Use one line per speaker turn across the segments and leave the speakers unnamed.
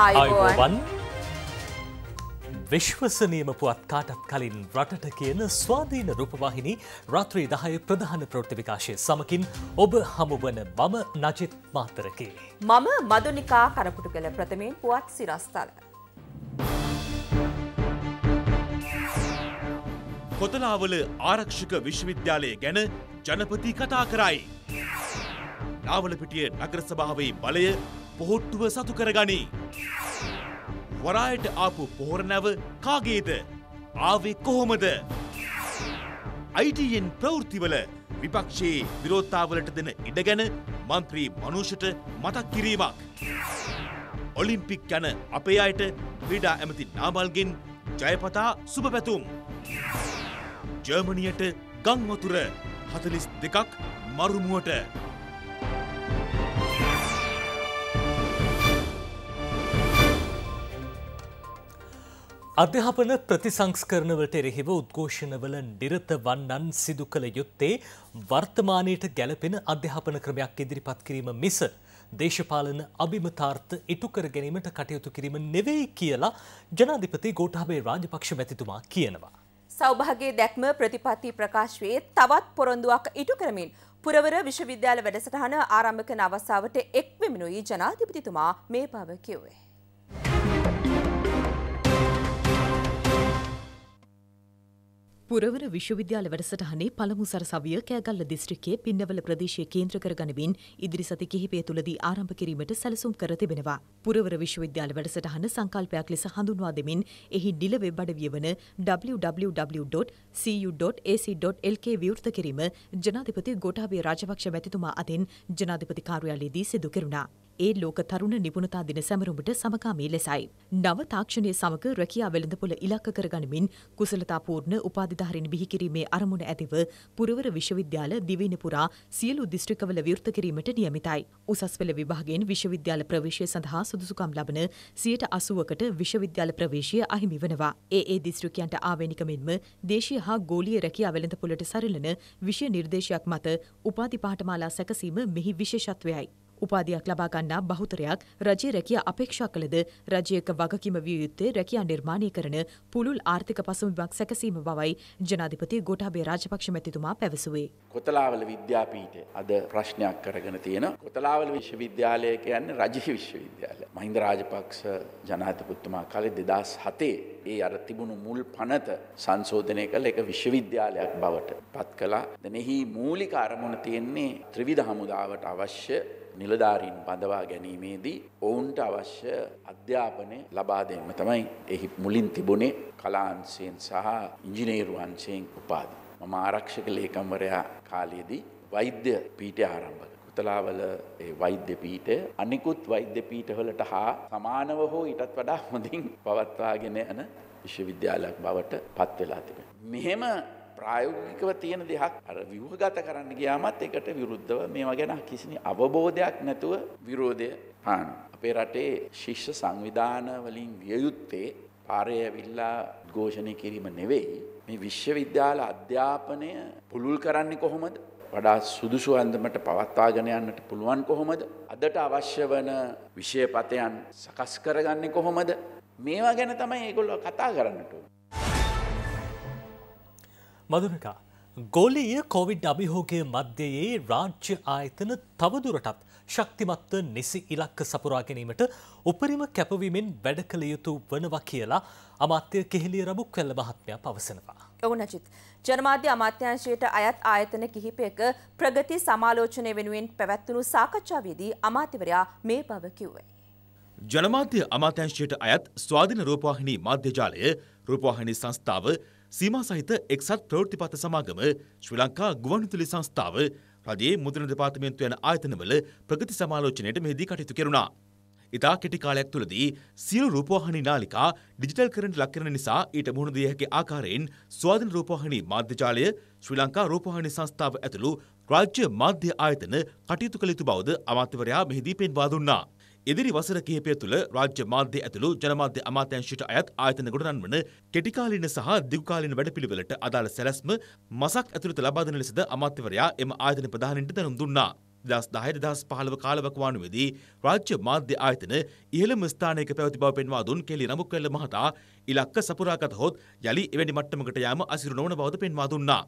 ආයුබෝවන් විශ්වසනීයම පුවත් කාටත් කලින් රටට කියන ස්වාධීන රූපවාහිනී රාත්‍රී 10 ප්‍රධාන ප්‍රවෘත්ති විකාශය සමකින් ඔබ හමුවන මම නජිත් මාතරකේ
මම මදුනිකා කරපුටුකල ප්‍රථමයෙන් පුවත් සිරස්තල
කොතලාවල ආරක්ෂක විශ්වවිද්‍යාලය ගැන ජනපති කතා කරයි නාවලපිටිය නගර සභාවේ බලය පොහොට්ටුව සතු කරගනී. වරායට ආපු පොහොරනැව කාගේද ආවේ කොහොමද. අයිටයෙන් ප්‍රවෘතිවල විපක්ෂයේ විරෝත්තාවලට දෙන ඉඩ ගැන මන්ත්‍රී මනුෂට මතක් කිරීමක්. ඔලිම්පික් ගැන අපේ අයට ක්‍රීඩා ඇමති නාමල්ගෙන් ජයපතා සුභපැතුම්. ජර්මනියට ගංවතුර හතලිස් දෙකක් මරුමුවට
අධ්‍යාපන ප්‍රතිසංස්කරණවලට එරෙහිව උද්ඝෝෂණවල නිරත වන්නන් සිදු කළ යුත්තේ වර්තමානයට ගැලපෙන අධ්‍යාපන ක්‍රමයක් ඉදිරිපත් කිරීම මිස දේශපාලන අභිමතාර්ථ ඉටුකර ගැනීමට කටයුතු කිරීම නෙවෙයි කියලා ජනාධිපති ගෝඨාභය රාජපක්ෂ මැතිතුමා කියනවා.
සෞභාගේ දැක්ම ප්‍රතිපත්ති ප්‍රකාශයේ තවත් පොරොන්දුවක් ඉටු කරමින් පුරවර විශ්වවිද්‍යාල වැඩසටහන ආරම්භකන අවස්ථාවට එක්වෙමිනුයි ජනාධිපතිතුමා මේ බව කිව්වේ.
පුරවර විශ්වවිද්‍යාල වැඩසටහනේ පළමු සරසවිය කෑගල්ල දිස්ත්‍රික්කයේ පින්නවල ප්‍රදේශය කේන්ද්‍ර කරගනිමින් ඉදිරි සති කිහිපය තුළදී ආරම්භ කිරීමට සැලසුම් කර තිබෙනවා. පුරවර විශ්වවිද්‍යාල වැඩසටහන සංකල්පයක් ලෙස හඳුන්වා දෙමින් එහි ඩිල වෙබ් අඩවිය වන www.cu.ac.lk විවෘත කිරීම ජනාධිපති ගෝඨාභය රාජපක්ෂ මැතිතුමා අතින් ජනාධිපති කාර්යාලයේදී සිදු කෙරුණා. ඒ ලෝක තරුණ නිපුණතා දින සැමරුමට සමකාමී ලෙසයි. නව තාක්ෂණය සමග රැකියා වෙළඳපොළ ඉලක්ක කරගනිමින් කුසලතාපූර්ණ උපාධිධාරීන් බිහිකිරීමේ අරමුණ ඇතිව පුරවර විශ්වවිද්‍යාල දිවයින පුරා සියලු දිස්ත්‍රික්කවල විවෘත කිරීමට නියමිතයි. උසස් පෙළ විභාගයෙන් විශ්වවිද්‍යාල ප්‍රවේශය සඳහා සුදුසුකම් ලබන සියයට අසුවකට විශ්වවිද්‍යාල ප්‍රවේශය අහිමි වනවා. ඒ ඒ දිස්ත්‍රිකයන්ට ආවේනික මෙන්ම දේශීය හා ගෝලීය රැකියා වෙළඳපොළට සරිලන විෂය නිර්දේශයක් මත උපාධි පාඨමාලා සැකසීම මෙහි විශේෂත්වයයි. උපාධයක් ලබාගන්නා බහුතරයක් රජය රැකිය අපේක්ෂා කළද රජයක වගකිම විය යුත්තේ රැකියා නිර්මාණය කරන පුළුල් ආර්ථික පසුබිමක් සැකසීම බවයි ජනාධිපති ගෝඨාභය රාජපක්ෂ මැතිතුමා පැවසුවේ.
කොතලාවල විද්‍යාපීඨය අද ප්‍රශ්නයක් කරගෙන තියෙන කොතලාවල විශ්වවිද්‍යාලය කියන්නේ රජයේ විශ්වවිද්‍යාලය. මහින්ද රාජපක්ෂ ජනාධිපතිතුමා කාලේ 2007 ඒ අර තිබුණු මුල් පනත සංශෝධනය කළ එක විශ්වවිද්‍යාලයක් බවට පත් කළා. දැන් එහි මූලික අරමුණ තියෙන්නේ ත්‍රිවිධ හමුදාවට අවශ්‍ය නිලධාරීන් බඳවා ගැනීමේදී ඔවුන්ට අවශ්‍ය අධ්‍යාපනය ලබා දෙන්න තමයි එහි මුලින් තිබුණේ කලාංශයෙන් සහ ඉංජිනේරුවංශයෙන් උපාධි. මම ආරක්ෂක ලේකම්වරයා කාලයේදී වෛද්‍ය පීඨය ආරම්භ කළා. කුතලාවල ඒ වෛද්‍ය පීඨය අනිකුත් වෛද්‍ය පීඨවලට හා සමානව හෝ ඊටත් වඩා හොඳින් පවත්වාගෙන යන විශ්වවිද්‍යාලයක් බවට පත් වෙලා තිබෙනවා. මෙහෙම ප්‍රායෝගිකව තියෙන දෙයක් අර ව්‍යුහගත කරන්න ගියාමත් ඒකට විරුද්ධව මේවා ගැන කිසි අවබෝධයක් නැතුව විරෝධය පානවා. අපේ රටේ ශිෂ්‍ය සංවිධාන වලින් විය යුත්තේ පාරේ ඇවිල්ලා ഘോഷණය කිරීම නෙවෙයි මේ විශ්වවිද්‍යාල අධ්‍යාපනය පුළුල් කරන්නේ කොහොමද? වඩා සුදුසු අන්දමට පවත්වාගෙන යන්නට පුළුවන් කොහොමද? අදට අවශ්‍ය වන විෂයපතයන් සකස් කරගන්නේ කොහොමද? මේවා ගැන තමයි ඒගොල්ලෝ කතා කරන්නට ඕනේ.
මදුනකා ගොලීය කොවිඩ් අභිහෝගේ මධ්‍යයේ රාජ්‍ය ආයතන තවදුරටත් ශක්තිමත්ව නිසි ඉලක්ක සපුරා ගැනීමට උපරිම කැපවීමෙන් වැඩ කළ යුතු වනවා කියලා අමාත්‍ය කෙහෙලිය රබු කැල්ල මහත්මයා පවසනවා.
ඔවුනචිත්. ජනමාධ්‍ය අමාත්‍යංශයට අයත් ආයතන කිහිපයක ප්‍රගති සමාලෝචනය වෙනුවෙන් පැවැත්වුණු සාකච්ඡාවේදී අමාත්‍යවරයා මේ බව කිව්වේ.
ජනමාධ්‍ය අමාත්‍යංශයට අයත් ස්වාධීන රූපවාහිනී මාධ්‍ය ජාලය රූපවාහිනී සංස්ථාව සීමා සහිත එක්සත් ප්‍රවෘතිපත සමාගම ශ්‍රී ලංකා ගුවන්විදුලි සංස්ථාව රජයේ මුද්‍රණ දෙපාර්තමේන්තුව යන ආයතනවල ප්‍රගති සමාලෝචනයට මෙහිදී කටයුතු කෙරුණා. ඉතා කෙටි කාලයක් තුළදී සියලු රූපවාහිනී නාලිකා ඩිජිටල් කරන්න ලක් කරන නිසා ඊට මුහුණ දිය හැකි ආකාරයෙන් ස්වාධීන රූපවාහිනී මාධ්‍ය ජාලය ශ්‍රී ලංකා රූපවාහිනී සංස්ථාව ඇතුළු රාජ්‍ය මාධ්‍ය ආයතන කටයුතු කළ යුතු බවද අමාත්‍යවරයා මෙහිදී පෙන්වා දුන්නා. ඉදිරි වසර කිහිපය තුළ රාජ්‍ය මාධ්‍ය ඇතුළු ජනමාධ්‍ය අමාත්‍යංශයට අයත් ආයතන ගොඩනන්වන කෙටිකාලීන සහ දිගුකාලීන වැඩපිළිවෙලට අදාළ සැලැස්ම මසක් ඇතුළත ලබා දෙන ලෙසද අමාත්‍යවරයා එම ආයතන ප්‍රධානීන්ට දැනුම් දුන්නා. දස් දහයට දහස් පහළව කාලවකවානුවේදී රාජ්‍ය මාධ්‍ය ආයතන ඉහළම ස්ථානයක පැවති බව පෙන්වා දුන් කෙලි නමුක්වැල්ල මහතා ඉලක්ක සපුරාගත හොත් යළි එවැනි මට්ටමකට යාම අසිරු නොවන බවද පෙන්වා දුන්නා.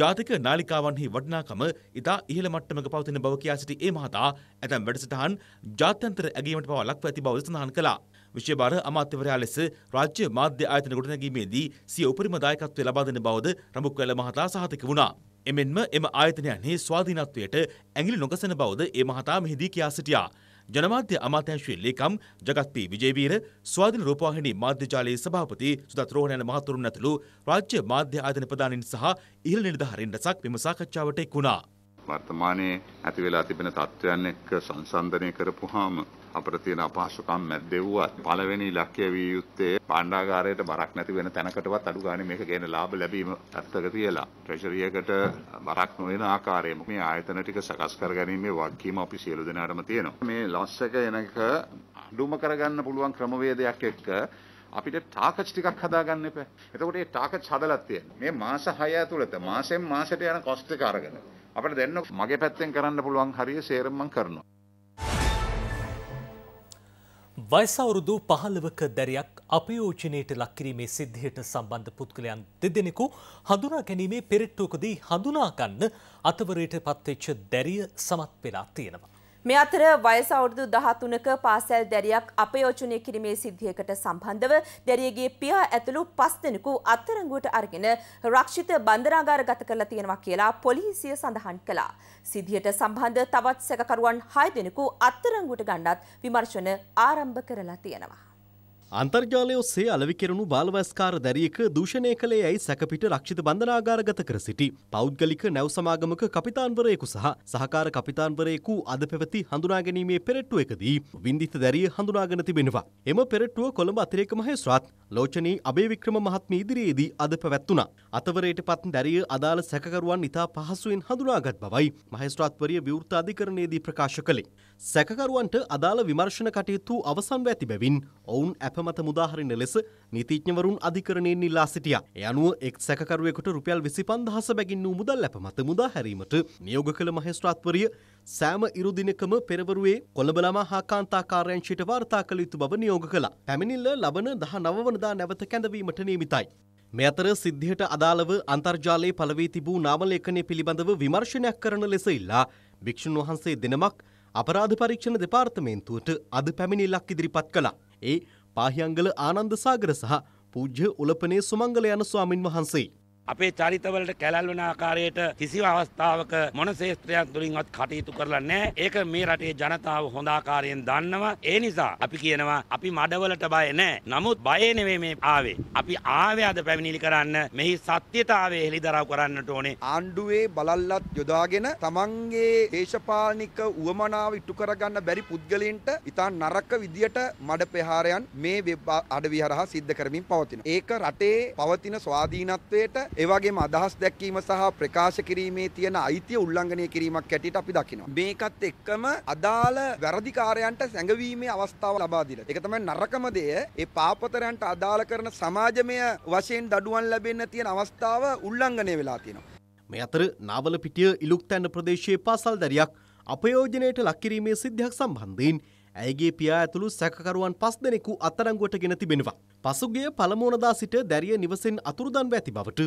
ජාතික නාලිකාවන්හි වටිනාකම ඉතා ඉහළ මට්ටමක පවතින බව කියා සිටි ඒ මහතා ඇතැම් වැඩසටහන් ජාත්‍යන්තර ඇගීමට පවා ලක්ව ඇති බව සඳහන් කළා. විශේෂභාර අමාත්‍යවරයා ලෙස රාජ්‍ය මාධ්‍ය ආයතන ගොඩනැගීමේදී සිය උපරිම දායකත්වය ලබා දෙන බවද රඹුක්වැල මහතා සහතික වුණා. එමෙන්ම එම ආයතනයන්හි ස්වාධීනත්වයට ඇඟිලි නොගසන බවද ඒ මහතා මෙහිදී කියා සිටියා. ජනමාධ්‍ය අමාත්‍යංශයේ ලේකම් ජගත්පී විජේවීර, ස්වාධීන රූපවාහිනී මාධ්‍ය ජාලයේ සභාපති සුදත් රෝහණ යන මහතුරුන් ඇතුළු රාජ්‍ය මාධ්‍ය ආයතන ප්‍රධානීන් සහ ඉහළ නිලධාරීන් රැසක් මෙම සාකච්ඡාවට එක් වුණා.
වර්තමානයේ ඇති වෙලා තිබෙන තත්ත්වයන් එක්ක සංසන්දනය කරපුවාම අපට තියෙන අපහසුකම් මැද්දෙව්වත් පළවෙනි ඉලක්කය විය යුත්තේ භාණ්ඩාගාරයට බරක් නැති වෙන තැනකටවත් අඩු ගානේ මේක ගේන ලාභ ලැබීම පැත්තක තියලා ට්‍රෙෂරි එකට බරක් නොවන ආකාරයෙන්ම මේ ආයතන ටික සකස් කරගැනීමේ වගකීම අපි සියලු දෙනාටම තියෙනවා. මේ ලොස් එක එනක අඩුම කරගන්න පුළුවන් ක්‍රමවේදයක් එක්ක අපිට ටාකච් ටිකක් හදාගන්න එපා. එතකොට මේ ටාකච් හදලා තියෙන. මේ මාස 6 ඇතුළත මාසෙන් මාසෙට යන කොස්ට් එක අරගෙන අපිට දැන් මගේ පැත්තෙන් කරන්න පුළුවන් හරිය සේරම මම කරනවා.
වයිසවුරුදු පහළවක දැරයක් අපයෝජනයට ලක්කිරීමේ සිද්ධියට සම්බන්ධ පුද්ගලයන් දෙදෙනෙකු හඳුනා ගැනීමේ පෙරෙට්ටෝකදී හඳුනාගන්න අතවරයට පත්වෙච්ච දැරිය සමත් වෙලා තියෙනවා.
මේ අතර වයස අවුරුදු 13ක පාසල් දැරියක් අපයෝජනය කිරීමේ සිද්ධියකට සම්බන්ධව දැරියගේ පියා ඇතුළු 5 දෙනෙකු අත්අඩංගුවට අරගෙන රක්ෂිත බන්ධනාගාරගත කරලා තියෙනවා කියලා පොලිසිය සඳහන් කළා. සිද්ධියට සම්බන්ධ තවත් සැකකරුවන් 6 දෙනෙකු අත්අඩංගුවට ගන්නත් විමර්ශන ආරම්භ කරලා තියෙනවා.
අන්තර්ජාලය ඔස්සේ අලවිකෙරුණු බාලවස්කාර දැරියක දූෂණය කළේ ඇයි සැකපිට රක්ෂිත බන්ධනාගාරගත කර සිටි. පෞද්ගලික නැව් සමාගමක කපිතාන්වරයෙකු සහ සහකාර කපිතාන්වරයෙකු අද පැවති හඳුනාගැනීමේ පෙරට්ටුව එකදී වින්දිත දැරිය හඳුනාගෙන තිබෙනවා. එම පෙරට්ටුව කොළඹ අතිරේක මහේස්ත්‍රාත් ලෝචනී අබේවික්‍රම මහත්මිය ඉදිරියේදී අද පැවැත්වුණා. අතවරයට පත් දැරිය අදාළ සැකකරුවන් ඉතා පහසුවෙන් හඳුනාගත් බවයි මහේස්ත්‍රාත්වරිය විවෘත අධිකරණයේදී ප්‍රකාශ කළේ. සැකකරුවන්ට අදාළ විමර්ශන කටයුතු අවසන් වැති බැවින් ඔවුන් ඇපමත මුදාහරින ලෙස නීතිඥවරුන් අධිකරණයෙන් ඉල්ලා සිටිය. එ අනුව එක් සැකරුවෙකුට රුපියල් විසි පන්දහස බැගින් වූ මුදල් ඇපමත මුදාහැරීමට නියෝග කළ මහස්ත්‍රාත්වරිය සෑම ඉරුදිනකම පෙරවරුවේ කොළඹලමා හා කාන්තාකාරයංශයට වාර්තා කළ යුතු බව නියෝග කළා. පැමිණිල්ල ලබන දහ නවවනදා නැවත කැඳවීමට නියමිතයි. මේ අතර සිද්ධියට අදාළව අන්තර්ජාලයේ පළවී තිබූ නාමලේඛනය පිළිබඳව විමර්ශනයක් කරන ලෙස ඉල්ලා භික්ෂුන් වහන්සේ දෙනමක් අපරාධ පරීක්ෂණ දෙපාර්තමේන්තුවට අද පැමිණිල්ලක් ඉදිරිපත් කළා. ඒ පාහියංගල ආනන්ද සාගර සහ පූජ්‍ය උලපනේ සුමංගල යන ස්වාමින් වහන්සේ.
අපේ චරිතවලට කැලල් වෙන ආකාරයට කිසිම අවස්ථාවක මොන ශේෂ්ත්‍රයක් තුලින්වත් කටයුතු කරලා නැහැ. ඒක මේ රටේ ජනතාව හොඳ ආකාරයෙන් දන්නවා. ඒ නිසා අපි කියනවා අපි මඩවලට බය නැහැ. නමුත්
බය නෙමෙයි මේ ආවේ. අපි ආවේ අද පැමිණිලි කරන්න මෙහි සත්‍යතාවය හෙළිදරව් කරන්නට ඕනේ. ආණ්ඩුවේ බලල්ලත් යොදාගෙන තමන්ගේ දේශපාලනික උවමනාව ඉටු කරගන්න බැරි පුද්ගලයන්ට ඉතා නරක විදියට මඩ ප්‍රහාරයන් මේ අඩවි හරහා සිද්ධ කරමින් පවතින. ඒක රටේ පවතින ස්වාධීනත්වයට ඒවාගේම අදහස් දැක්වීම සහ ප්‍රකාශ කිරීමේ තියෙන අයිතිය උල්ලංඝනය කිරීමක් ඇටියට අපි දකිනවා. මේකත් එක්කම අදාළ වැරදිකාරයන්ට සැඟවීමේ අවස්ථාව ලබා දීලා. ඒක තමයි නරකම දෙය. ඒ පාපතරයන්ට අදාළ කරන සමාජමය වශයෙන් දඩුවම් ලැබෙන්න තියෙන අවස්ථාව උල්ලංඝනය වෙලා තියෙනවා.
මේ අතර නාවල පිටිය ඉලුක්තැන්න ප්‍රදේශයේ පාසල් දැරියක් අපයෝජනයට ලක්කිරීමේ සිද්ධියක් සම්බන්ධයෙන් ඇයගේ පියා ඇතුළු සැකකරුවන් පස් දෙනෙකු අත්තරංගුවට ගෙන තිබෙනවා. පසුගිය පළමුවනදා සිට දැරිය නිවසෙන් අතුරුදන්ව ඇති බවට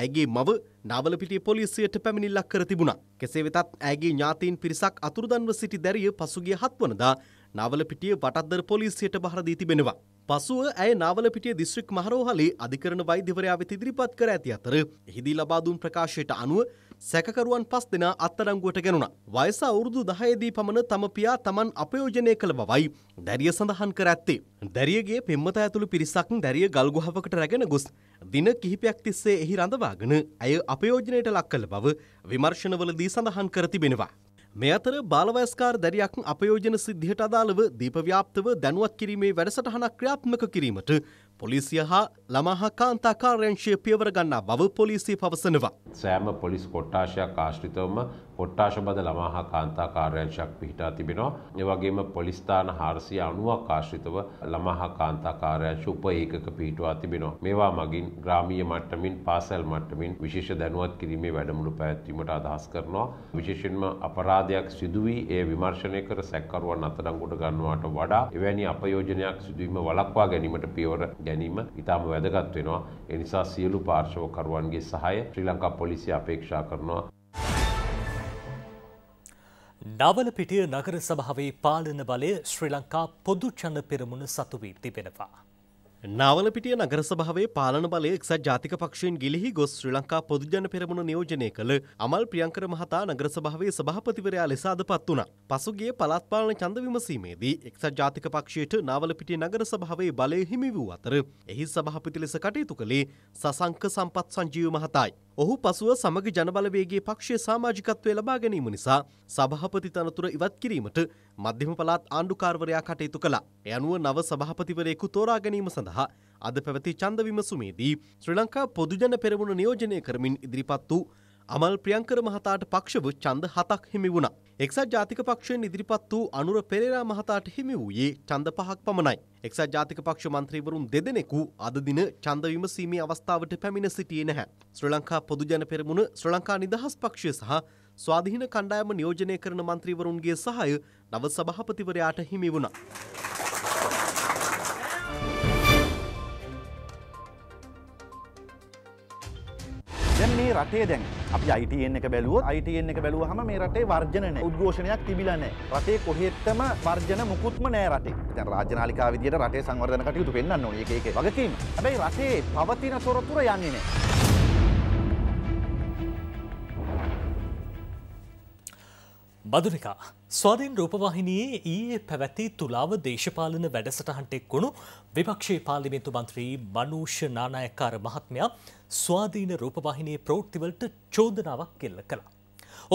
ඇයගේ මව නාවලපිටිය පොලිසියට පැමිණිල්ලක් කර තිබුණා. කෙසේ වෙතත් ඇයගේ ඥාතීන් පිරිසක් අතුරුදන්ව සිටි දැරිය පසුගිය හත්වනදා නාවලපිටිය වටත්දර පොලිසියට බහර දී තිබෙනවා. පසුව ඇය නාවලපිටිය දිස්ත්‍රික් මහරෝහලේ අධිකරණ වෛද්‍යවරයා වෙත ඉදිරිපත් කර ඇති අතර එහිදී ලබා දුන් ප්‍රකාශයට අනුව සැකකරුවන් පස් දෙනා අත්තරංගුවට ගැනුණා. වයස අවුරුදු 10 දී පමණ තම පියා තමන් අපයෝජනය කළ බවයි දැරිය සඳහන් කර ඇත්තේ. දැරියගේ පෙම්මත ඇතුළු පිරිසක් දැරිය ගල්ගුහාවකට රැගෙන ගොස් දින කිහිපයක් තිස්සේ එහි රඳවාගෙන ඇය අපයෝජනයට ලක් කළ බව විමර්ශනවලදී සඳහන් කර තිබෙනවා. මේ අතර බාලවයස්කාර දැරියක් අපයෝජන සිද්ධියට අදාළව දීපව්‍යාප්තව දැනුවත් කිරීමේ වැඩසටහනක් ක්‍රියාත්මක කිරීමට පොලිසිය හා ළමහා කාන්තා කාර්යංශය පියවර ගන්නා බව පොලිසිය පවසනවා. සෑම පොලිස් කොට්ටාශයක් ආශ්‍රිතවම කොට්ටාශ බද ළමහා කාන්තා කාර්යංශයක් පිහිටා
තිබෙනවා. ඒ වගේම පොලිස් ස්ථාන 490ක් ආශ්‍රිතව ළමහා කාන්තා කාර්යංශ උප ඒකක පිහිටුවා තිබෙනවා. මේවා මගින් ග්‍රාමීය මට්ටමින් පාසල් මට්ටමින් විශේෂ දැනුවත් කිරීමේ වැඩමුළු පැවැත්වීමට අදහස් කරනවා. විශේෂයෙන්ම අපරාධයක් සිදු වී ඒ විමර්ශනය කර සැකකරුවන් අත්අඩංගුවට ගන්නවාට වඩා එවැනි අපයෝජනයක් සිදුවීම වළක්වා ගැනීමට පියවර ගැනීම ඉතාම වැදගත් වෙනවා. ඒ නිසා සියලු පාර්ශවකරුවන්ගේ සහාය ශ්‍රී ලංකා
පොලිසිය අපේක්ෂා කරනවා. නවලපිටිය නගර
සභාවේ පාලන බලය ශ්‍රී ලංකා පොදු ජන පෙරමුණ සතු වී තිබෙනවා. නාවලපිටිය නගරසභාවේ පාලන බලය එක්සත් ජාතික පක්ෂයෙන් ගිලිහි ගොස් ශ්‍රී ලංකා පොදුජන පෙරමුණ නියෝජනය කළ අමල් ප්‍රියංකර මහතා නගරසභාවේ සභාපතිවරයා ලෙස අද පත් වුණා. පසුගිය පළාත් පාලන ඡන්ද විමසීමේදී එක්සත් ජාතික පක්ෂයට නාවලපිටිය නගරසභාවේ බලය හිමි වූ අතර එහි සභාපති ලෙස කටයුතු කළේ සසංක සම්පත් සංජීව මහතායි. ඔහු පසුව සමග ජනබලවේගේ පක්ෂය සාමාජිකත්වය ලබා ගැනීම නිසා සභහපති තනතුර ඉවත් කිරීමට මධ්‍යම පලාත් ආණ්ඩුකාර්වරයා කටයුතු කළා. එ අනුව නව සභහපතිවරයෙකු තෝරා ගැනීම සඳහා අද පැවති චන්ද විමසුමේදී ශ්‍රී ලංකා පොදුජන පෙරමුණ නියෝජනය කරමින් ඉදිරිපත් වූ අමල් ප්‍රියංකර මහතාට පක්ෂව ඡන්ද හතක් හිමි වුණා. එක්සත් ජාතික පක්ෂයෙන් ඉදිරිපත් වූ අනුර පෙරේරා මහතාට හිමි වූයේ ඡන්ද පහක් පමණයි. එක්සත් ජාතික පක්ෂ මන්ත්‍රීවරුන් දෙදෙනෙකු අද දින ඡන්ද විමසීමේ අවස්ථාවට පැමිණ සිටියේ නැහැ. ශ්‍රී ලංකා පොදුජන පෙරමුණ, ශ්‍රී ලංකා නිදහස් පක්ෂය සහ ස්වාධීන කණ්ඩායම නියෝජනය කරන මන්ත්‍රීවරුන්ගේ සහාය නව සභාපතිවරයාට හිමි වුණා.
මේ රටේ දැන් අපි අයිටන් එක බැලුව අයිටන් එක බැලුව හම මේ රටේ වර්ජනය උද්ඝෝෂණයක් තිබිලනෑ රටේ කොහෙත්තම වර්ජන මුකුත්ම නෑ රටේ දැ රාජනාලිකා විදියට රටේ සංවර්ධන කටයුතු පෙන්න්න නොඒ එක වගකීම හැබැයි රටේ පවතින තොරතුර යන්නේ නෑ.
මදුනිකා ස්වාධීන් රූපවාහිනයේ ඊයේ පැවැති තුලාව දේශපාලන වැඩසටහන්ට එක්වුණු විපක්ෂයේ පාර්ලිමේන්තු මන්ත්‍රී මනූෂ නානායක්කාර මහත්මයා ස්වාධීන රූපවාහිනයේ ප්‍රෝෘත්තිවලට චෝදනාවක් එල්ල කළා.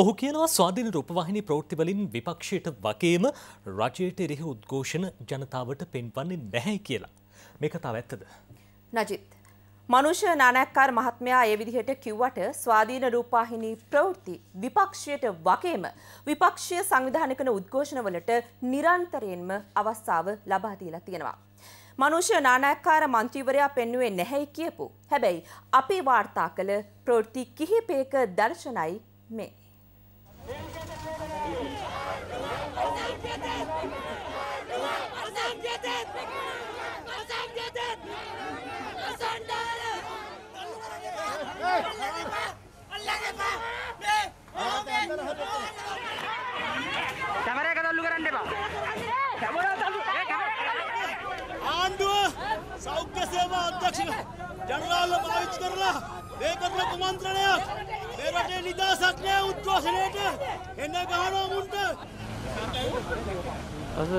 ඔහු කියනවා ස්වාධීන රූපවාහිනි ප්‍රෝෘත්තිවලින් විපක්ෂයට වගේම රජයට එරෙහි උද්ඝෝෂණ ජනතාවට පෙන්වන්නේ නැහැ කියලා. මේ කතාව ඇත්තද.
නජිත්. මනුෂ නානැක්කාර මහත්මයා ඒ විදිහට කිව්වට ස්වාධීන රූපාහිනී ප්‍රවෘත්ති විපක්ෂයට වගේම විපක්ෂය සංවිධානකන උද්ඝෝෂණවලට නිරන්තරයෙන්ම අවස්ථාව ලබා දීලා තියෙනවා. මනුෂ්‍ය නානැක්කාර මන්ත්‍රීවරයා පෙන්නුවේ නැහැයි කියපු. හැබැයි අපේ වාර්තා කළ ප්‍රවෘත්ති කිහිපයක දර්ශනයි මේ.
Get it!
කැමරා එක තල්ලු කරන්න එපා. කැමරා තල්ලු. ඒ කැමරා. ආණ්ඩුව
සෞඛ්‍ය සේවා අධ්‍යක්ෂක ජනරාල්ව පාවිච්චි කරලා මේ කරන කුමන්ත්‍රණයක් මේ රටේ නිදහසක් නෑ උද්ඝෝෂණයට එන්න ගහනවා මුන්ට.
අස.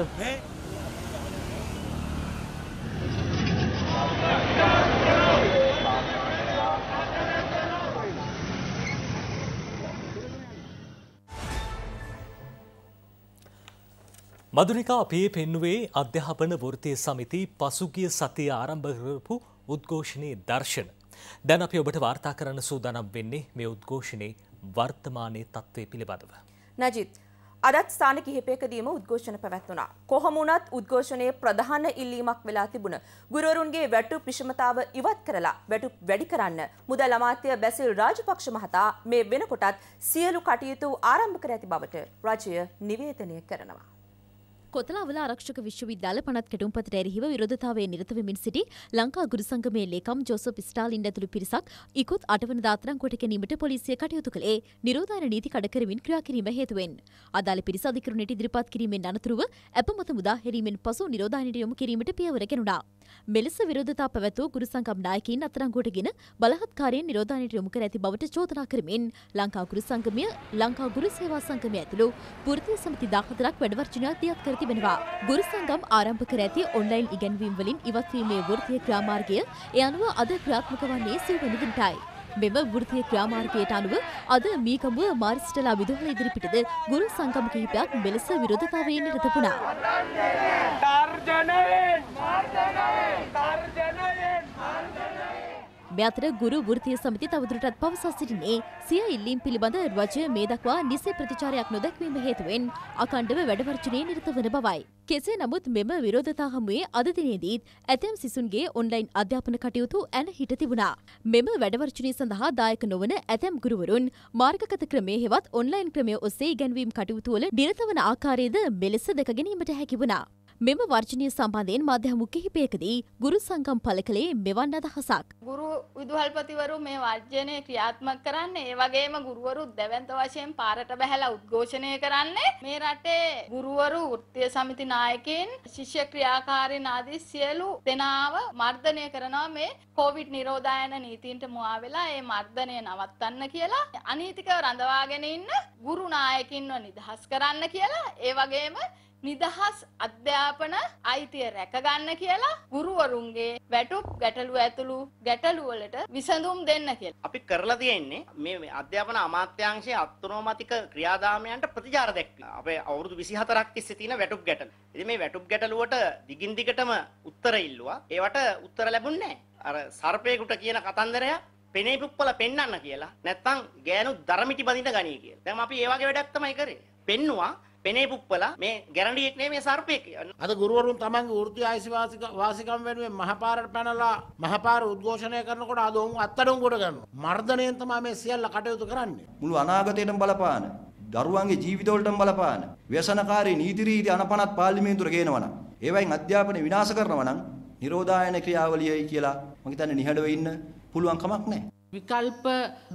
මදුරිකා අපේ පෙන්නුවේ අධ්‍යාපන වෘතිය සමිති පසුගිය සතිය ආරම්භ කරපු උද්ඝෝෂණයේ දර්ශන. දැන් අපි ඔබට වාර්තා කරන්න සූදානම් වෙන්නේ මේ උද්ඝෝෂණයේ වර්තමානයේ තත්ත්වය පිළිබඳව.
නජිත් අදත් ස්ථාන කිහිපයකදීම උද්ඝෝෂණ පැවැත්වුණා. කොහොම වුණත් උද්ඝෝෂණයේ ප්‍රධාන ඉල්ලීමක් වෙලා තිබුණ ගුරුවරුන්ගේ වැටුප් විෂමතාව ඉවත් කරලා වැටුප් වැඩි කරන්න මුදල් අමාත්‍ය බැසිල් රාජපක්ෂ මහතා මේ වෙනකොටත් සියලු කටයුතු ආරම්භ කර ඇති බවට රජය නිවේදනය කරනවා. කොතල අවලාරක්ෂක
විශ්වවිද්‍යාල පනත් කෙටුම්පතට එරහිව විරෝධතාවය නිරතවමින් සිටි ලංකා ගුරු සංගමේ ලේකම් ජෝසප් ස්ටාලින් ඇතුළු පිරිසක් ඉකුත් අටවන දාතරන් කොට ගැනීමට පොලිසිය කටයුතු කළේ නිරෝධායන නීති කඩකරමින් ක්‍රියා කිරීම හේතුවෙන්. අදාළ පිරිස අධිකරණයට ඉදිරිපත් කිරීමෙන් අනතුරුව ඇපමත මුදා හැරීමෙන් පසු නිරෝධායනයට යොමු කිරීමට පියවර ගෙනුණා. මෙලෙස විරෝධතා පැවැත්වූ ගුරු සංගම් නායකයින් අත්අඩංගුවටගෙන බලහත්කාරයෙන් නිරෝධායනයට යොමු කර ඇති බවට චෝදනා කරමින් ලංකා ගුරු සංගමය ලංකා ගුරු සේවා සංගමය ඇතුළු වෘත්තීය සමිති 14ක් වැඩවර්ජනයක් දියත් කර තිබෙනවා. ගුරු සංගම් ආරම්භ කර ඇති ඔන්ලයින් ඉගැන්වීම් වලින් ඉවත්වීමේ වෘත්තීය ක්‍රියාමාර්ගය ඒ අනුව අද ක්‍රියාත්මක වන්නේ සිවුවන දින්ටයි. මෙම වෘත්තීය ක්‍රියාමාර්ගයට අනුව අද මීකඹුව මාරිස්ටලා විදුහල ඉදිරිපිටද ගුරු සංගම් කිහිපයක් මෙලෙස විරෝධතාවයේ නිරත වුණා.
තර්ජනයෙන්! තර්ජනයෙන්! තර්ජනයෙන්!
තර්ජනයෙන්! මේ අතර ගුරු වෘත්තීය සමිති තවදුරටත් පවසා සිටින්නේ සිය ඉල්ලීම් පිළිබඳ රජය මේ දක්වා නිසි ප්‍රතිචාරයක් නොදැක්වීම හේතුවෙන් අකණ්ඩව වැඩවර්ජනයේ නිරත වන බවයි. කෙසේ නමුත් මෙම විරෝධතා හමුවේ අද දිනේදීත් ඇතැම් සිසුන්ගේ ඔන්ලයින් අධ්‍යාපන කටයුතු ඇන හිට තිබුණා. මෙම වැඩවර්ජනය සඳහා දායක නොවන ඇතැම් ගුරුවරුන් මාර්ගගත ක්‍රමය හෙවත් ඔන්ලයින් ක්‍රමය ඔස්සේ ඉගැන්වීම් කටයුතුවල නිරත වන ආකාරයේද මෙලෙස දැක ගැනීමට හැකි වුණා. මෙම වර්ජනය සම්බන්ධයෙන් මධ්‍යහමු කිහිපයකදී ගුරු සංගම් පල කළේ මෙවන් අදහසක්.
ගුරු විදුහල්පතිවරු මේ වර්ජනය ක්‍රියාත්මක කරන්න ඒ වගේම ගුරුවරු දැවන්ත වශයෙන් පාරට බැහැලා උද්ඝෝෂණය කරන්නේ මේ රටේ ගුරුවරු වෘත්තීය සමිති නායකයින් ශිෂ්‍ය ක්‍රියාකාරීන් ආදී සියලු දෙනාව මර්ධනය කරනවා මේ කොවිඩ් නිරෝධායන නීතියන්ට මුවා වෙලා ඒ මර්ධනය නවත්තන්න කියලා අනීතිකව රඳවාගෙන ඉන්න ගුරු නායකින්ව නිදහස් කරන්න කියලා ඒ වගේම නිදහස් අධ්‍යාපන අයිතිය රැකගන්න කියලා ගුරුවරුන්ගේ වැටුප් ගැටලු ඇතුළු ගැටලු වලට විසඳුම් දෙන්න කියලා. අපි
කරලා තියෙන්නේ මේ අධ්‍යාපන අමාත්‍යාංශයේ අත්නෝමතික ක්‍රියාදාමයන්ට ප්‍රතිචාර දක්වන අපේ අවුරුදු 24ක් තිස්සේ තියෙන වැටුප් ගැටලු. ඉතින් මේ වැටුප් ගැටලුවට දිගින් දිගටම උත්තර ඉල්ලුවා. ඒවට උත්තර ලැබුණේ නැහැ. අර සර්පේකට කියන කතන්දරය පෙනේ පුප්පල පෙන්වන්න කියලා. නැත්තම් ගෑනු ධර්මිටි බඳින්න ගනී කියලා. දැන් අපි ඒ වගේ වැඩක් තමයි කරේ. පෙන්නවා පෙනේ පුප්පලා මේ ගැරන්ඩියෙක් නේ මේ සර්පයෙක් අද ගුරුවරුන් තමන්ගේ වෘත්ති ආයිසිවාසික වාසිකම් වෙනුවෙන් මහපාරට
පැනලා මහපාර උද්ඝෝෂණය කරනකොට අද ඔවුන් අත්තඩම් කොට ගන්නවා මර්ධණයෙන් තමයි මේ සියල්ල කටයුතු
කරන්නේ මුළු අනාගතයටම බලපාන දරුවන්ගේ ජීවිතවලටම බලපාන ව්‍යසනකාරී නීති රීති අනපනත් පාර්ලිමේන්තුවට ගේනවනම් ඒවයින් අධ්‍යාපනය විනාශ කරනවා නම් නිරෝධායන ක්‍රියාවලියයි කියලා මම හිතන්නේ නිහඬව ඉන්න පුළුවන් කමක් නැහැ
විකල්ප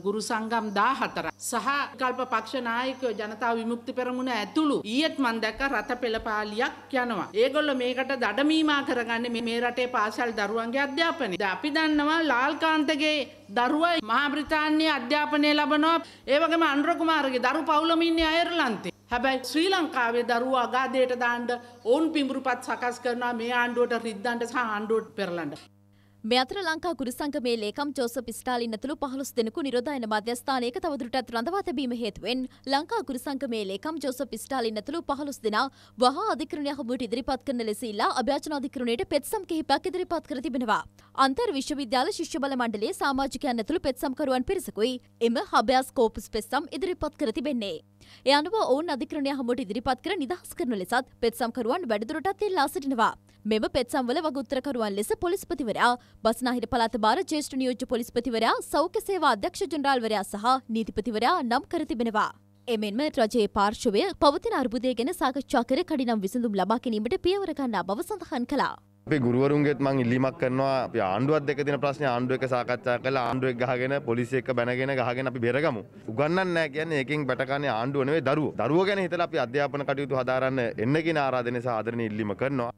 ගුරු සංගම් දාහතර සහ කල්ප පක්ෂනායක ජනතා විමුක්ති පෙරමුණ ඇතුළු ඊයත් මන්දැක රථ පෙළපාලියක් යනවා. ඒගොල්ල මේකට දඩමීමා කරගන්න මේ රටේ පාසල් දරුවන්ගේ අධ්‍යාපනය. අපි දන්නවා ලාල්කාන්තගේ දරුවයි මහාබ්‍රිතාන්‍ය අධ්‍යාපනය ලබනවා ඒවගේම අන්ද්‍රකුමාරගේ දරු පවුලමින්නේ අයර්ලන්තේ. හැබැයි ශ්‍රී ලංකාවේ දරුවා අගාදයට දාන්ඩ ඔවුන් පිඹුරුපත් සකස් කරනවා මේ ආණ්ඩුවට රිද්දන්ට සහ ආණ්ඩුවට පෙරලන්න.
මේ අතර ලංකා ගුරුසංගමේ ලේකම් ජෝසප් ස්ටාලින් ඇතුළු 15 දෙනෙකු නිරෝධායන මධ්‍යස්ථානයක තවදුරටත් රඳවා තැබීම හේතුවෙන් ලංකා ගුරුසංගමේ ලේකම් ජෝසප් ස්ටාලින් ඇතුළු 15 දෙනා වහා අධිකරණය හමුවට ඉදිරිපත් කරන ලෙස ඉල්ලා අභ්‍යාචන අධිකරණයට පෙත්සම් කිහිපයක් ඉදිරිපත් කර තිබෙනවා. අන්තර් විශ්වවිද්‍යාල ශිෂ්‍ය බල මණ්ඩලයේ සමාජිකයන් ඇතුළු පෙත්සම්කරුවන් පිරිසකුයි එම හබයාස් කෝපස් පෙත්සම් ඉදිරිපත් කර තිබෙන්නේ. ඒ අනුව ඔවුන් අධිකරණය හමුවට ඉදිරිපත් කර නිදහස් කරන ලෙසත් පෙත්සම්කරුවන් වැඩදුරටත් එල්ලා සිටිනවා. මෙම පෙත්සම්වල වගඋත්තරකරුවන් ලෙස පොලිස්පතිවරයා බස්නාහිර පළාත භාර ජේෂ්ඨ නියෝජ්‍ය පොලිස්පතිවරයා සෞඛ්‍ය සේවා අධ්‍යක්ෂ ජනරාල්වරයා සහ නීතිපතිවරයා නම් කර තිබෙනවා. එමෙන්ම රජයේ පාර්ශවය පවතින අර්බුදය ගැන සාකච්ඡා කර කඩිනම් විසඳුම් ලබා ගැනීමට පියවර ගන්නා බව සඳහන් කළා.
අපේ ගුරුවරුන්ගෙත් මං ඉල්ලීමක් කරනවා අපි ආණ්ඩුවත් දෙක තියෙන ප්‍රශ්නේ ආණ්ඩුව එක සාකච්ඡා කරලා ආණ්ඩුව එක ගහගෙන පොලිසිය එක්ක බැනගෙන ගහගෙන අපි බෙරගමු. උගන්වන්නේ නැහැ කියන්නේ ඒකෙන් බැටකන්නේ ආණ්ඩුව නෙවෙයි දරුවෝ. දරුවෝ ගැන හිතලා අපි අධ්‍යාපන කටයුතු හදාරන්න එන්න කියන ආරාධනය සහ ආදරණීය ඉල්ලීම කරනවා.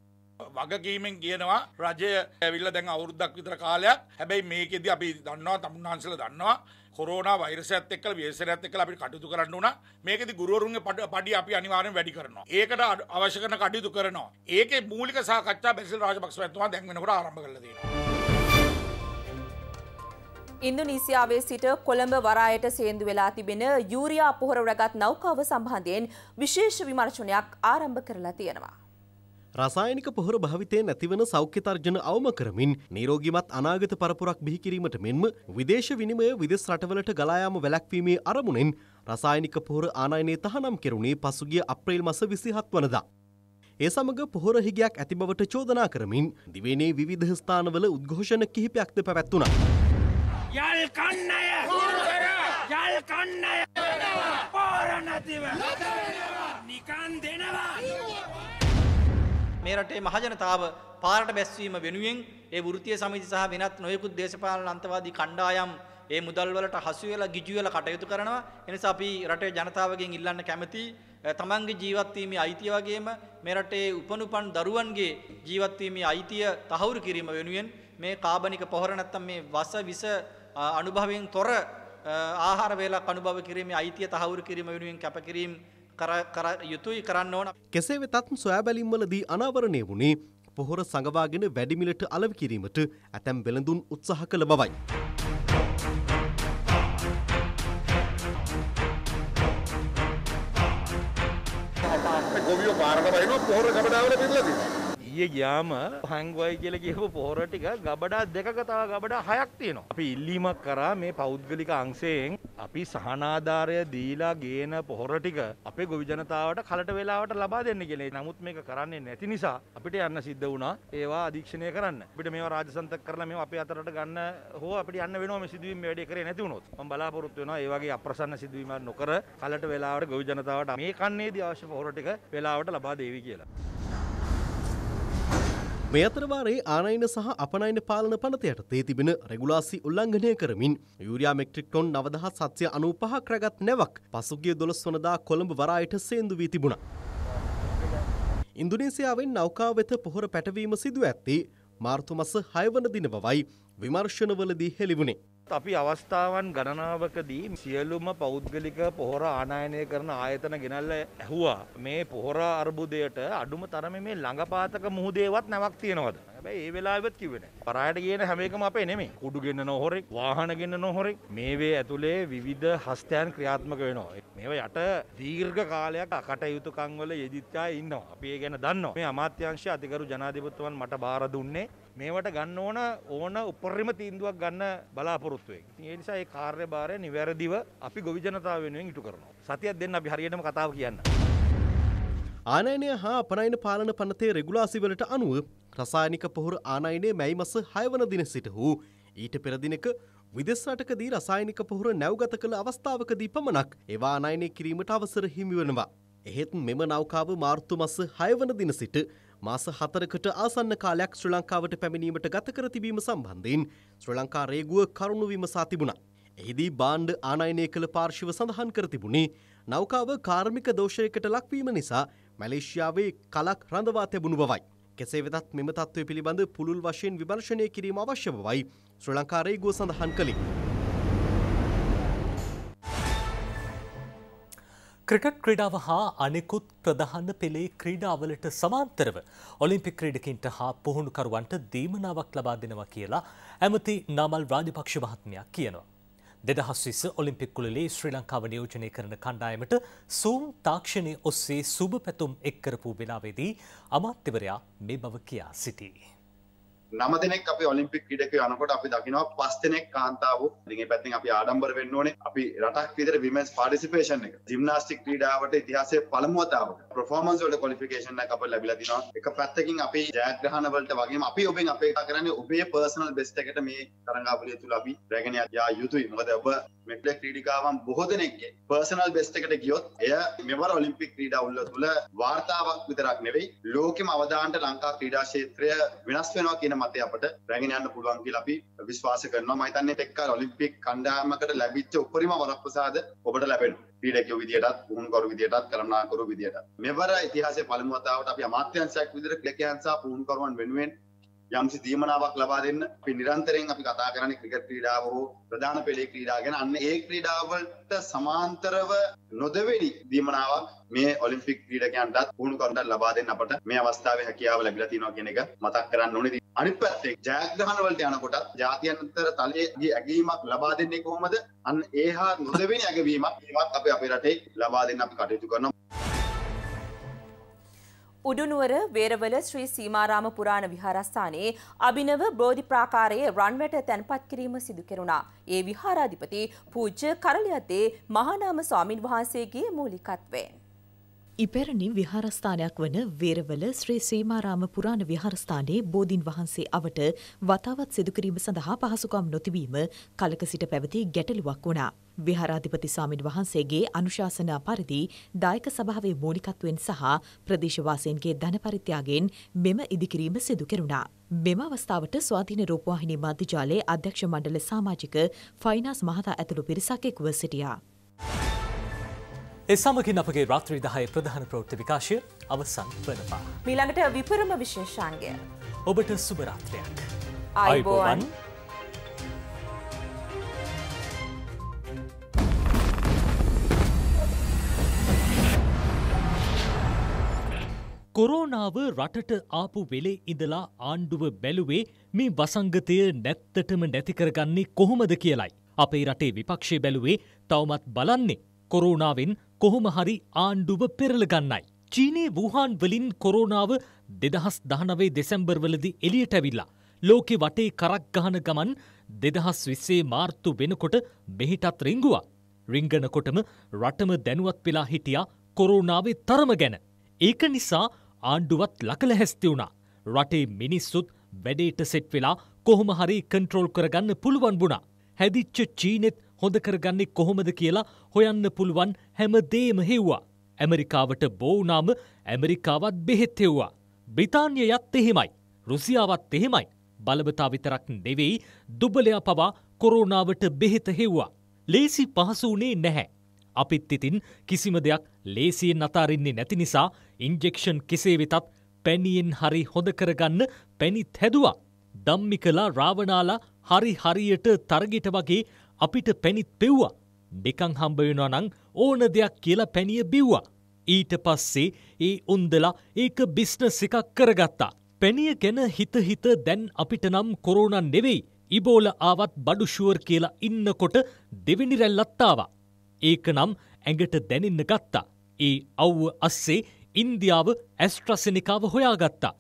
වගකීමෙන් කියනවා රජය ඇවිල්ල දැන් අවුරුද්දක් විතර කාලයක් හැබැයි මේකෙද අපි දන්නවා තමුන්හන්සල දන්නවා කොරෝන වෛරසයත් එක්කල වේසරයත් එක්කල අපිට කටයුතු කරන්න උනා. මේකෙදි ගුරුවරුන්ගේ පඩි අපි අනිවාර්යෙන් වැඩි කරනවා. ඒකට අවශ්‍ය කරන කටයුතු කරනවා. ඒකේ මූලික සාකච්ඡා බැසිල් රාජපක්ෂ මැතිතුමා දැන් වෙනකොට ආරම්භ කරලා තියෙනවා.
ඉන්දුනීසියාවේ සිට කොළඹ වරායට සේන්දු වෙලා තිබෙන යූරියා අපොහොර රැගත් නෞකාව සම්බන්ධයෙන් විශේෂ විමර්ශනයක් ආරම්භ කරලා තියෙනවා.
රසායනික පොහොර භාවිතයෙන් ඇතිවන සෞඛ්‍ය තර්ජන අවම කරමින් නිරෝගිමත් අනාගත පරපුරක් බිහි කිරීමට මෙන්ම විදේශ විනිමය විදෙස් රටවලට ගලා යාම වැළැක්වීමේ අරමුණෙන් රසායනික පොහොර ආනයනය තහනම් කෙරුණේ පසුගිය අප්‍රේල් මස 27 වනදා. ඒ සමග පොහොර හිගයක් ඇති බවට චෝදනා කරමින් දිවයිනේ විවිධ ස්ථානවල උද්ඝෝෂණ කිහිපයක්ද පැවැත්වුණා.
යල් කන්නය! යල් කන්නය! පොහොර නැතිව! නිකන් දෙනවා!
මේ රටේ මහජනතාව පාරට බැස්වීම වෙනුවෙන් ඒ වෘත්තීය සමිති සහ වෙනත් නොයෙකුත් දේශපාලන අන්තවාදී කණ්ඩායම් ඒ මුදල් වලට හසු වෙලා ගිජු වෙලා කටයුතු කරනවා. ඒ නිසා අපි රටේ ජනතාවගෙන් ඉල්ලන්න කැමති තමන්ගේ ජීවත් වීමේ අයිතිය වගේම මේ රටේ උපනුපන් දරුවන්ගේ ජීවත් වීමේ අයිතිය තහවුරු කිරීම වෙනුවෙන් මේ කාබනික පොහොර නැත්තම් මේ වස විස අනුභවයෙන් තොර ආහාර වේලක් අනුභව කිරීමේ අයිතිය තහවුරු කිරීම වෙනුවෙන් කැපකිරීම කර යුතුයි කරන්න ඕන. කෙසේ වෙතත් සොයාබැලින්වලදී අනාවරණය වුණේ පොහොර සඟවාගෙන වැඩිමිලට අලව කිරීමට ඇතැම් වෙළඳුන් උත්සාහ කළ බවයි.
ගොවියෝ පාරට බහිනවා පොහොර ගබඩාවල පිරලා තියෙනවා. ඊයේ ගියාම හංගුවයි කියලා කියපු පොහොර ටික ගබඩා දෙකක තව ගබඩා හයක් තියෙනවා. අපි ඉල්ලීමක් කරා මේ පෞද්ගලික අංශයෙන් අපි සහනාධාරය දීලා ගේන පොහොර ටික අපේ ගොවි ජනතාවට කලට වෙලාවට ලබා දෙන්න කියලා. නමුත් මේක කරන්නේ නැති නිසා අපිට යන්න සිද්ධ වුණා. ඒවා අධීක්ෂණය කරන්න. අපිට මේවා රාජසන්තක කරලා මේවා අපේ අතරට ගන්න හෝ අපිට යන්න වෙනවා මේ සිදුවීම් මේ වැඩේ කරේ නැති වුණොත්. මම බලාපොරොත්තු වෙනවා ඒ වගේ අප්‍රසන්න සිදුවීමක් නොකර කලට වෙලාවට ගොවි ජනතාවට මේ කන්නේදී අවශ්‍ය පොහොර ටික වෙලාවට ලබා දෙවි කියලා.
මේ අතරවාරයේ ආනයින සහ අපනයින පාලන පනත යටතේ තිබෙන රෙගුලාසි උල්ලංඝනය කරමින් යුරියා මෙට්‍රික් ටොන් 9705ක් රැගත් නැවක් පසුගිය 12 වනදා කොළඹ වරායට සේඳු වී තිබුණා. ඉන්දුනීසියාවෙන් නෞකාව වෙත පොහොර පැටවීම සිදු ඇත්තේ මාර්තු මස 6 වන දින බවයි විමර්ශනවලදී හෙළිවුණේ.
අපි අවස්ථාවන් ගණනාවකදී සියලුම පෞද්ගලික පොහොර ආනායනය කරන ආයතන ගෙනල්ල ඇහුවා මේ පොහොර අර්බුදයට අඩුම තරම මේ ළඟපාතක මුහුදේවත් නැවක් තියෙනවද හැබැයි ඒ වෙලාවෙත් කිව්වේ නැහැ පරායට කියන හැම එකම අපේ නෙමෙයි කුඩු ගෙන්නන හොරෙක් වාහන ගෙන්නන හොරෙක් මේවේ ඇතුලේ විවිධ හස්තයන් ක්‍රියාත්මක වෙනවා මේවා යට දීර්ඝ කාලයක් අකටයුතුකම් වල යෙදිච්ච අය ඉන්නවා අපි ඒ ගැන දන්නවා මේ අමාත්‍යාංශ අධිකරු ජනාධිපතිතුමන් මට බාර දුන්නේ මේවට ගන්න ඕන ඕන උපරිම තීන්දුවක් ගන්න බලාපොරොත්තුවෙන්. ඉතින් ඒ නිසා ඒ කාර්යභාරය නිවැරදිව අපි ගොවි ජනතාව වෙනුවෙන් ඉටු කරනවා. සතියක් දෙන්න අපි හරියටම කතාව කියන්න.
ආනයනය හා අපනයින පාලන පනතේ රෙගුලාසිවලට අනුව රසායනික පොහොර ආනයිනය මැයි මස හයවන දින සිට හූ ඊට පෙරදිනක විදෙස් රටකදී රසායනික පොහොර නැවගත කළ අවස්ථාවකදී පමණක් ඒවා ආනයනය කිරීමට අවසර හිමිවනවා. එහෙත් මෙම නෞකාව මාර්තු මස හයවන දින සිට මාස හතරකට ආසන්න කාලයක් ශ්‍රී ලංකාවට පැමිණීමට ගත කර තිබීම සම්බන්ධයෙන් ශ්‍රී ලංකා රේගුව කරුණු විමසා තිබුණා. එහිදී බාණ්ඩ ආනයනය කළ පාර්ශව සඳහන් කර තිබුණේ නෞකාව කාර්මික දෝෂයකට ලක්වීම නිසා මැලේෂියාවේ කලක් රඳවා තිබුණු බවයි. කෙසේ වෙතත් මෙම තත්ත්වය පිළිබඳ පුළුල් වශයෙන් විමර්ශනය කිරීම අවශ්‍ය බවයි ශ්‍රී ලංකා රේගුව සඳහන් කළේ. ක්‍රිකට් ක්‍රීඩාව හා අනෙකුත් ප්‍රධාන පෙළේ
ක්‍රීඩාවලට සමාන්තරව ඔලිම්පික් ක්‍රීඩකින්ට හා පුහුණුකරුවන්ට දීමනාවක් ලබා දෙනවා කියලා ඇමති නමල් රාජපක්ෂ මහත්මයා කියනවා. දෙදහස් විස ඔලිම්පික් කුලලේ ශ්‍රී ලංකාව නියෝජනය කරන කණ්ඩායමට සූම් තාක්ෂණය ඔස්සේ සුබ පැතුම් එක් කරපු වෙලාවේදී අමාත්‍යවරයා මේ බව කියා සිටියේ.
නම දෙනෙක් අපි ඔලිම්පික් ඉඩක යනකොට අපි දකිනවා පස් දෙනෙක් කාන්තාව දිගේ පැත්තිෙන් අපි ආඩම්බර වෙන්න ඕනේ අපි රටක් විතර විමස් පාඩිසිපේෂන් එක ජිම්නාස්ටික් ක්‍රීඩාවට ඉතිහාසේ පළමුවතාව ප්‍රෆෝමන්ස් වලට කොලිෆිකේෂන් එකක් අපිට ලැබිලා තිනවා එක පැත්තකින් අපි ජයග්‍රහණ වලට වගේම අපි ඔබෙන් අපේක්ෂා කරන්නේ ඔබේ පර්සනල් බෙස්ට් එකට මේ තරඟාවලිය තුල අපි රැගෙන යා යුතුයි මොකද ඔබ මෙට්ල ක්‍රීඩිකාවන් බොහෝ දෙනෙක්ගේ පර්සනල් බෙස්ට් එකට ගියොත් එය මෙවර ඔලිම්පික් ක්‍රීඩා උල්ල තුල වාර්තාවක් විතරක් නෙවෙයි ලෝකෙම අවදානට ලංකා ක්‍රීඩා ක්ෂේත්‍රය වෙනස් වෙනවා කියන මතය අපට රැගෙන යන්න පුළුවන් කියලා අපි විශ්වාස කරනවා මම හිතන්නේ තෙක්කාල ඔලිම්පික් කණ්ඩායමකට ලැබිච්ච උපරිම වරප්‍රසාද ඔබට ලැබෙනවා ක්‍රීඩකයෝ විදියටත් පුහුණුකරු විදියටත් කළමනාකරු විදියට මෙවර ඉතිහාසයේ පළමු වතාවට අපි අමාත්‍යාංශයක් විදියට ක්‍රීඩකයන් සහ පුහුණුකරුවන් වෙනුවෙන් යම්සි දීමනාවක් ලබා දෙන්න අපි නිරන්තරයෙන් අපි කතා කරන්නේ ක්‍රිකට් ක්‍රීඩාව හෝ ප්‍රධාන පෙළේ ක්‍රීඩා ගැන අන්න ඒ ක්‍රීඩාවලට සමාන්තරව නොදෙවෙනි දීමනාවක් මේ ඔලිම්පික් ක්‍රීඩකයන්ටත් පුහුණු කරන්නට ලබා දෙන්න අපට මේ අවස්ථාවේ හැකියාව ලැබිලා තියෙනවා කියන එක මතක් කරන්න ඕනේ. අනිත් පැත්තේ ජයග්‍රහණ වලට යනකොටත් ජාත්‍යන්තර තලයේ ඇගීමක් ලබා දෙන්නේ කොහොමද? අන්න ඒහා නොදෙවෙනි ඇගවීමක් ඒවත් අපි අපේ රටේ ලබා දෙන්න අපි කටයුතු කරනවා.
උඩුනුවර වේරවල ශ්‍රී සීමාරාම පුරාණ විහාරස්ථානයේ අභිනව බෝධි ප්‍රාකාරයේ රන්වැට තැන්පත් කිරීම සිදු කෙරුණා. ඒ විහාරාධිපති පූජ්‍ය කරලියතේ මහානාම ස්වාමින් වහන්සේගේ මූලිකත්වයෙන්.
ඉපැරණි විහාරස්ථානයක් වන වේරවල ශ්‍රී සීමාරාම පුරාණ විහාරස්ථානයේ බෝධීන් වහන්සේ අවට වතාවත් සිදුකිරීම සඳහා පහසුකම් නොතිබීම කලක සිට පැවති ගැටලුවක් වුණා. විහාරාධිපති සාමින් වහන්සේගේ අනුශාසනා පරිදි දායක සභාවේ මූලිකත්වයෙන් සහ ප්‍රදේශවාසීන්ගේ ධනපරිත්‍යාගයෙන් මෙම ඉදිකිරීම සිදු කෙරුණා. මෙම අවස්ථාවට ස්වාධීන රූපවාහිනී මාධ්‍යජාලයේ අධ්‍යක්ෂ මණ්ඩල සමාජික ෆයිනාස් මහතා ඇතුළු පිරිසක් එක්ව සිටියා.
ඒ සමගින් අපගේ රාත්‍රී දහය ප්‍රධාන ප්‍රවෘත්ති විකාශය අවසන් වනවා.
මීළඟට විපරම විශේෂාංගය.
ඔබට සුබරාත්‍රයක්. අයිබෝවන්. කොරෝනාව රටට ආපු වෙලේ ඉඳලා ආණ්ඩුව බැලුවේ මේ වසංගතය නැත්තටම නැතිකරගන්නේ කොහොමද කියලයි. අපේ රටේ විපක්ෂය බැලුවේ තවමත් බලන්නේ කොරෝනාවෙන් කොහොම හරි ආණ්ඩුව පෙරලගන්නයි. චීනයේ වූහාන් වලින් කොරෝනාව දෙදහස් දහනවේ දෙසැම්බර්වලදි එලියට ඇවිල්ලා. ලෝකෙ වටේ කරක් ගහන ගමන් දෙදහස් විස්සේ මාර්තු වෙනකොට මෙහිටත් රිංගුවා. රිංගනකොටම රටම දැනුවත් වෙලා හිටියා කොරෝනාවේ තරම ගැන. ඒක නිසා ආණ්ඩුවත් ලකලහැස්ති වුණා. රටේ මිනිස්සුත් වැඩේට සෙට් වෙලා කොහොම හරි කන්ට්‍රෝල් කරගන්න පුළුවන් වුණා. හැදිච්ච චීනෙත් හොඳ කරගන්නේ කොහොමද කියලා හොයන්න පුළුවන් හැම දේම හෙව්වා. ඇමරිකාවට බෝවනාම ඇමරිකාවත් බෙහෙත් හෙව්වා. බ්‍රිතාන්‍ය යත් එහෙමයි. රුසියාවත් එහෙමයි. බලවතා විතරක් නෙවෙයි දුබලයා පවා කොරෝනාවට බෙහෙත හෙව්වා. ලේසි පහසු වුණේ නැහැ. අපිත් ඉතින් කිසිම දෙයක් ලේසියෙන් අතාරින්නේ නැති නිසා ඉන්ජෙක්ෂන් කෙසේ වෙතත් පැණියෙන් හරි හොඳ කරගන්න පැණිත් හැදුවා. දම්මිකලා රාවනාලා හරි හරියට තරගෙට වගේ අපිට පැණිත් පෙව්වා. නිකං හම්බවෙනවා නං ඕන දෙයක් කියලා පැණිය බිව්වා. ඊට පස්සේ ඒ උන්දලා ඒක බිස්්නස් එකක් කරගත්තා. පැණිය ගැන හිතහිත දැන් අපිට නම් කොරෝණන් නෙවෙයි. ඉබෝල ආවත් බඩුෂුවර් කියලා ඉන්නකොට දෙවිනිරැල්ලත්තාවා. ඒක නම් ඇඟට දැනෙන්න ගත්තා. ඒ අව්ව අස්සේ ඉන්දියාව ඇස්ට්‍රසනිකාව හොයාගත්තා.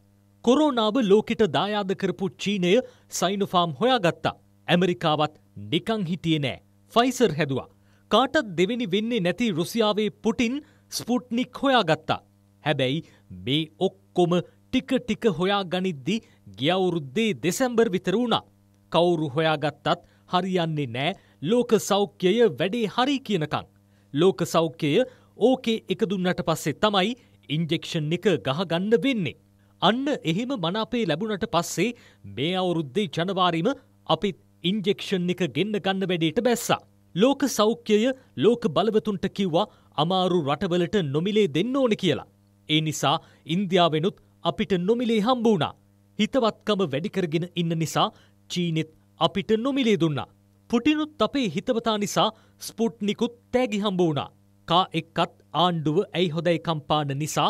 කොරෝනාව ලෝකෙට දායාද කරපු චීනය සයිනුෆාම් හොයාගත්තා. ඇමරිකාවත් නිකං හිටියේ නෑ. ෆයිසර් හැදවා. කාටත් දෙවෙනි වෙන්නේ නැති රුසියාවේ පුටින් ස්පුට්නික් හොයාගත්තා. හැබැයි මේ ඔක්කොම ටික ටික හොයා ගනිද්දි ගියවුරුද්දේ දෙසැම්බර් විතර වුණා. කවුරු හොයාගත්තත් හරියන්නේ නෑ ලෝක සෞඛ්‍යය වැඩේ හරි කියනකං. ලෝක සෞඛ්‍යය ඕකේ එක දුන්නට පස්සේ තමයි ඉන්ජෙක්ෂන් එක ගහගන්න වෙන්නේ. අන්න එහෙම මනාපේ ලැබුණට පස්සේ මේ අවුරුද්දේ ජනවාරිම අපිත් ඉන්ජෙක්ෂන් එක ගෙන්න්න ගන්න වැඩේට බැස්සා. ලෝක සෞඛ්‍යය ලෝක බලවතුන්ට කිව්වා අමාරු රටවලට නොමිලේ දෙන්න ඕන කියලා. ඒ නිසා ඉන්දියාවෙනුත් අපිට නොමිලේ හම්බුණා. හිතවත්කම වැඩිකරගෙන ඉන්න නිසා චීනෙත් අපිට නොමිලේ දුන්නා. පුටිනුත් අපේ හිතවතා නිසා ස්පුට්නිකුත් තෑගි හම්බ වුණා. කා එක්කත් ආණ්ඩුව ඇයි හොදයි කම්පාන නිසා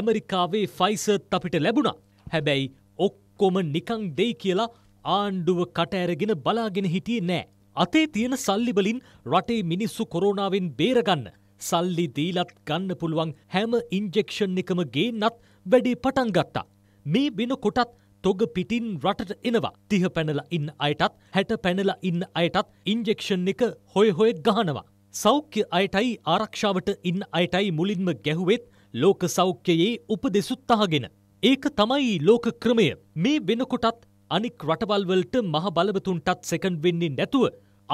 ඇමරිකාවේ ෆයිසර්ත් අපිට ලැබුණා. හැබැයි ඔක්කොම නිකං දෙයි කියලා ආණ්ඩුව කටඇරගෙන බලාගෙන හිටියේ නෑ. අතේ තියෙන සල්ලිබලින් රටේ මිනිස්සු කොරෝනාවෙන් බේරගන්න. සල්ලි දීලත් ගන්න පුළුවන් හැම ඉන්ජෙක්ෂන් එකම ගේන්නත් වැඩේ පටන් ගත්තා. මේ බින කොටත් තොග පිටින් රටට එනවා තිහ පැනල ඉන්න අයටත් හැට පැනල ඉන්න අයටත් ඉන්ජෙක්ෂන් එක හොය හොය ගහනවා. සෞඛ්‍ය අයටයි ආරක්ෂාවට ඉන්න අයටයි මුලින්ම ගැහුවෙත් ලෝක සෞඛ්‍යයේ උපදෙසුත්තාගෙන. ඒක තමයි ලෝක ක්‍රමය මේ වෙනකොටත් අනික් රටවල්වලට මහ බලවතුන්ටත් සෙකන්ඩ් වෙන්නේ නැතුව.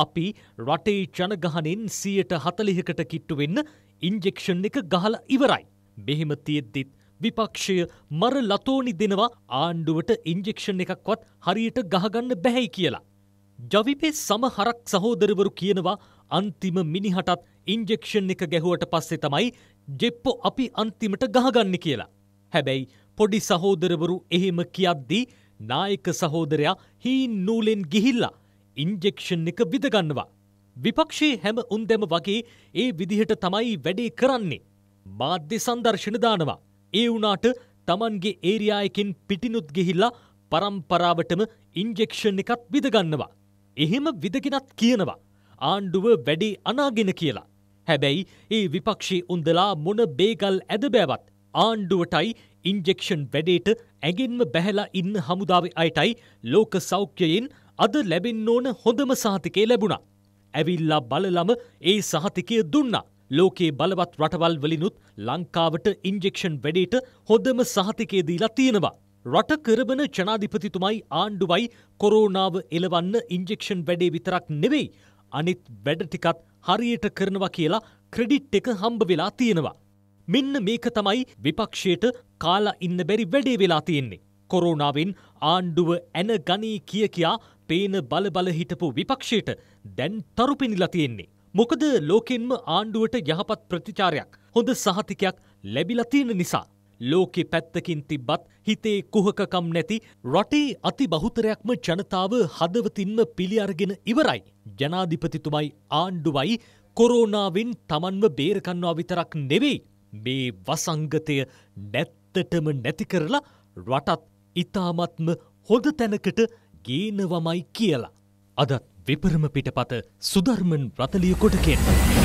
අපි රටේ ජනගහනෙන් සියයට හතලිහකට කිට්ටු වෙන්න ඉන්ජෙක්ෂන් එක ගහල ඉවරයි. මෙහෙම තියෙද්දිත් විපක්ෂය මර ලතෝනි දෙනවා ආණ්ඩුවට ඉන්ජෙක්ෂන් එකක්වත් හරියට ගහගන්න බැහැයි කියලා. ජවිපේ සමහරක් සහෝදරවරු කියනවා අන්තිම මිනිහටත් ඉන්ජෙක්ෂන් එක ගැහුවට පස්සේ තමයි ජෙප්පො අපි අන්තිමට ගහගන්න කියලා. හැබැයි පොඩි සහෝදරවරු එහෙම කියද්දී නායක සහෝදරයා හීන් නූලෙන් ගිහිල්ලා ඉන්ජෙක්ෂන් එක විදගන්නවා. විපක්ෂයේ හැම උන්දැම වගේ ඒ විදිහට තමයි වැඩේ කරන්නේ. මාධ්‍ය සංදර්ශන දානවා. ඒ වුනාට තමන්ගේ ඒරියායකින් පිටිනුත් ගිහිල්ලා පරම්පරාවටම ඉන්ජෙක්ෂන් එකත් විදගන්නවා. එහෙම විදගෙනත් කියනවා. ආණ්ඩුව වැඩි අනාගෙන කියලා. හැබැයි ඒ විපක්ෂී උන්දලා මොන බේගල් ඇදබෑවත් ආණ්ඩුවටයි ඉන්ජෙක්ෂන් වැඩේට ඇගෙන්ම බැහැලා ඉන්න හමුදාව අයටයි ලෝක සෞඛ්‍යයෙන් අද ලැබෙන්න ඕන හොඳම සහතිකේ ලැබුණා. ඇවිල්ලා බලලම ඒ සහතිකය දුන්නා. ලෝකයේ බලවත් රටවල් වලිනුත් ලංකාවට ඉන්ජෙක්ෂන් වැඩේට හොදම සහතිකේ දීලා තියෙනවා. රට කරබන ජනාධිපතිතුමයි ආණ්ඩුවයි කොරෝනාව එලවන්න ඉන්ජෙක්ෂන් වැඩේ විතරක් නෙවෙයි. අනිත් වැඩ ටිකත් හරියට කරනවා කියලා ක්‍රෙඩිට් එක හම්බ වෙලා තියෙනවා. මෙන්න මේක තමයි විපක්ෂයට කාලා ඉන්න බැරි වැඩේ වෙලා තියෙන්නේ. කොරෝනාවෙන් ආණ්ඩුව ඇන ගනී කිය කියා පේන බලබල හිටපු විපක්ෂයට දැන් තරුපෙනිලා තියෙන්නේ. මොකද ලෝකෙන්ම ආණ්ඩුවට යහපත් ප්‍රතිචාරයක් හොඳ සහතිකයක් ලැබිලතියෙන නිසා. ලෝකෙ පැත්තකින් තිබ්බත් හිතේ කුහකකම් නැති රටේ අති බහුතරයක්ම ජනතාව හදවතින්ම පිළි අරගෙන ඉවරයි. ජනාධිපතිතුමයි ආණ්ඩුවයි කොරෝනාවෙන් තමන්ව බේරකන්නවා විතරක් නෙවෙයි. මේ වසංගතය නැත්තටම නැති කරලා රටත් ඉතාමත්ම හොඳ තැනකට ගේනවමයි කියලා. අදත් විපරම පිටපත සුධර්මන් රතලිය කොටකෙන්.